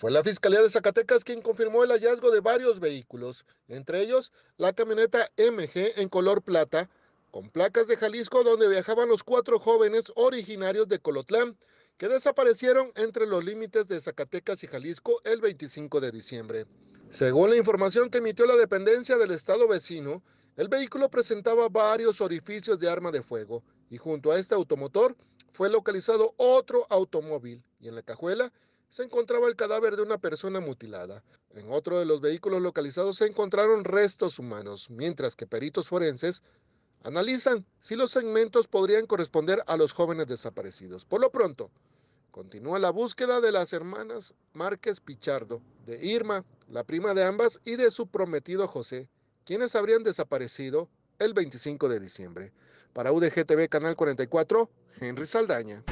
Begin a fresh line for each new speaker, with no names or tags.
Fue la Fiscalía de Zacatecas quien confirmó el hallazgo de varios vehículos, entre ellos la camioneta MG en color plata, con placas de Jalisco donde viajaban los cuatro jóvenes originarios de Colotlán, que desaparecieron entre los límites de Zacatecas y Jalisco el 25 de diciembre. Según la información que emitió la dependencia del estado vecino, el vehículo presentaba varios orificios de arma de fuego y junto a este automotor fue localizado otro automóvil y en la cajuela se encontraba el cadáver de una persona mutilada. En otro de los vehículos localizados se encontraron restos humanos, mientras que peritos forenses analizan si los segmentos podrían corresponder a los jóvenes desaparecidos. Por lo pronto, continúa la búsqueda de las hermanas Márquez Pichardo, de Irma, la prima de ambas, y de su prometido José, quienes habrían desaparecido el 25 de diciembre. Para UDGTV Canal 44, Henry Saldaña.